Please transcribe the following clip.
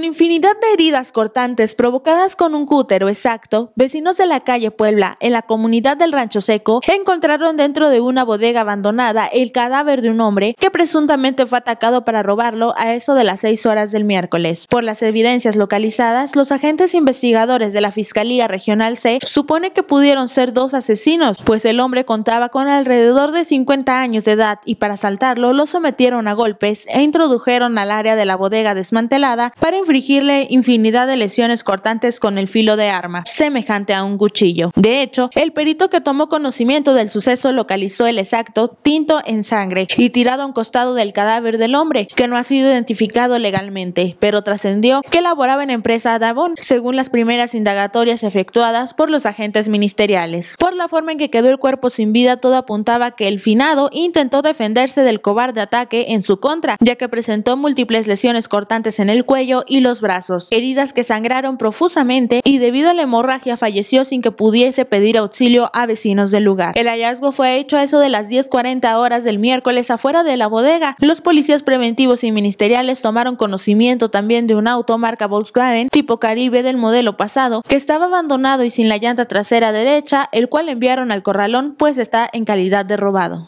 Con infinidad de heridas cortantes provocadas con un cútero exacto, vecinos de la calle Puebla, en la comunidad del Rancho Seco, encontraron dentro de una bodega abandonada el cadáver de un hombre que presuntamente fue atacado para robarlo a eso de las 6 horas del miércoles. Por las evidencias localizadas, los agentes investigadores de la Fiscalía Regional C supone que pudieron ser dos asesinos, pues el hombre contaba con alrededor de 50 años de edad y para asaltarlo lo sometieron a golpes e introdujeron al área de la bodega desmantelada para infligirle infinidad de lesiones cortantes con el filo de arma, semejante a un cuchillo. De hecho, el perito que tomó conocimiento del suceso localizó el exacto tinto en sangre y tirado a un costado del cadáver del hombre, que no ha sido identificado legalmente, pero trascendió que laboraba en empresa Davon, según las primeras indagatorias efectuadas por los agentes ministeriales. Por la forma en que quedó el cuerpo sin vida, todo apuntaba que el finado intentó defenderse del cobarde ataque en su contra, ya que presentó múltiples lesiones cortantes en el cuello y los brazos, heridas que sangraron profusamente y debido a la hemorragia falleció sin que pudiese pedir auxilio a vecinos del lugar. El hallazgo fue hecho a eso de las 10.40 horas del miércoles afuera de la bodega. Los policías preventivos y ministeriales tomaron conocimiento también de un auto marca Volkswagen tipo Caribe del modelo pasado que estaba abandonado y sin la llanta trasera derecha, el cual enviaron al corralón pues está en calidad de robado.